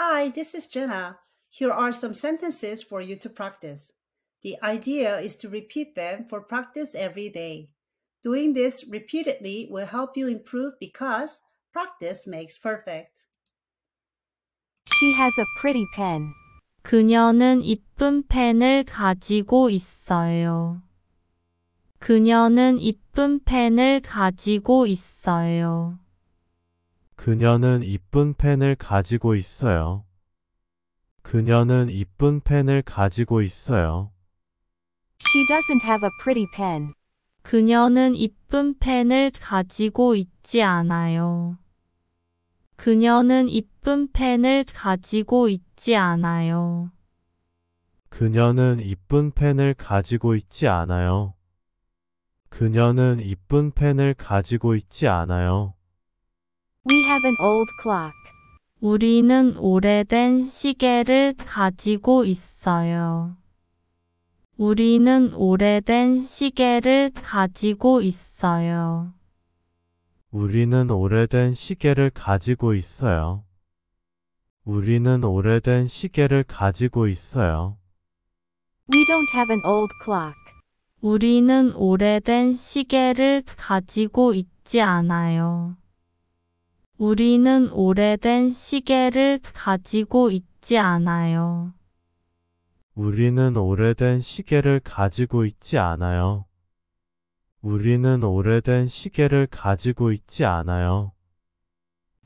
Hi, this is Jenna. Here are some sentences for you to practice. The idea is to repeat them for practice every day. Doing this repeatedly will help you improve because practice makes perfect. She has a pretty pen. 그녀는 이쁜 펜을 가지고 있어요. 그녀는 이쁜 펜을 가지고 있어요. 그녀는 이쁜 펜을 가지고 있어요. 그녀는 이쁜 펜을 가지고 있어요. She doesn't have a pretty pen. 그녀는 이쁜 펜을 가지고 있지 않아요. 그녀는 이쁜 펜을 가지고 있지 않아요. 그녀는 이쁜 펜을 가지고 있지 않아요. 그녀는 이쁜 펜을 가지고 있지 않아요. We have an old clock. 우리는 오래된 시계를 가지고 있어요. 우리는 오래된 시계를 가지고 있어요. 우리는 오래된 시계를 가지고 있어요. 우리는 오래된 시계를 가지고 있어요. We don't have an old clock. 우리는 오래된 시계를 가지고 있지 않아요. 우리는 오래된 시계를 가지고 있지 않아요. 우리는 오래된 시계를 가지고 있지 않아요. 우리는 오래된 시계를 가지고 있지 않아요.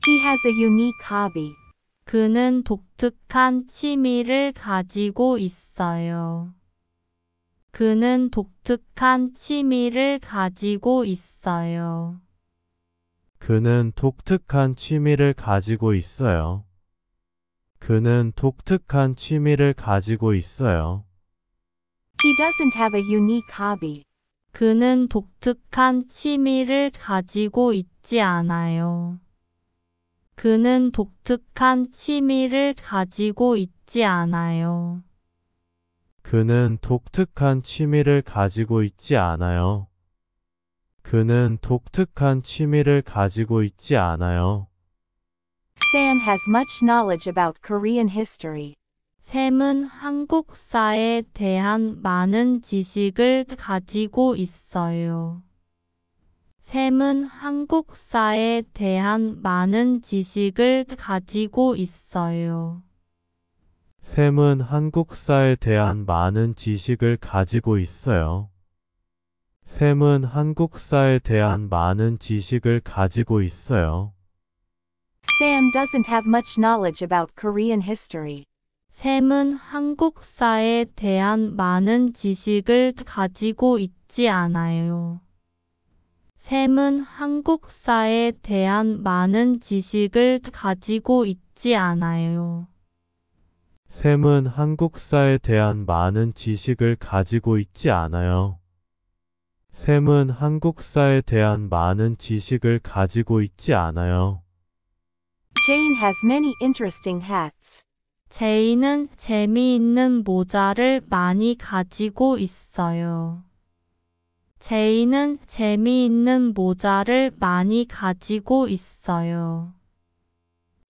He has a unique hobby. 그는 독특한 취미를 가지고 있어요. 그는 독특한 취미를 가지고 있어요. 그는 독특한 취미를 가지고 있어요. 그는 독특한 취미를 가지고 있어요. He doesn't have a unique hobby. 그는 독특한 취미를 가지고 있지 않아요. 그는 독특한 취미를 가지고 있지 않아요. 그는 독특한 취미를 가지고 있지 않아요. 그는 독특한 취미를 가지고 있지 않아요. Sam has much knowledge about Korean history. 샘은 한국사에 대한 많은 지식을 가지고 있어요. 샘은 한국사에 대한 많은 지식을 가지고 있어요. 샘은 한국사에 대한 많은 지식을 가지고 있어요. 샘은 한국사에 대한 많은 지식을 가지고 있어요. Sam doesn't have much knowledge about Korean history. 샘은 한국사에 대한 많은 지식을 가지고 있지 않아요. 샘은 한국사에 대한 많은 지식을 가지고 있지 않아요. 샘은 한국사에 대한 많은 지식을 가지고 있지 않아요. 샘은 한국사에 대한 많은 지식을 가지고 있지 않아요. Jane has many interesting hats. 제이는 재미있는 모자를 많이 가지고 있어요. 제이는 재미있는 모자를 많이 가지고 있어요.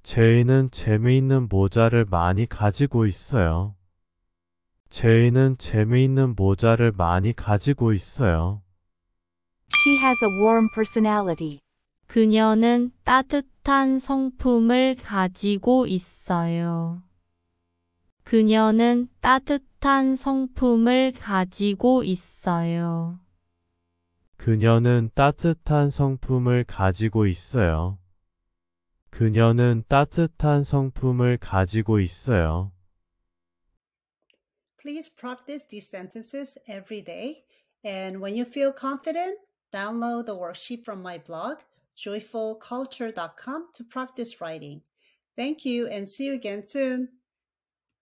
제이는 재미있는 모자를 많이 가지고 있어요. 제이는 재미있는 모자를 많이 가지고 있어요. She has a warm personality. 그녀는 따뜻한 성품을 가지고 있어요. 그녀는 따뜻한 성품을 가지고 있어요. 그녀는 따뜻한 성품을 가지고 있어요. 그녀는 따뜻한 성품을 가지고 있어요. Please practice these sentences every day. And when you feel confident, Download the worksheet from my blog, joyfulculture.com, to practice writing. Thank you and see you again soon.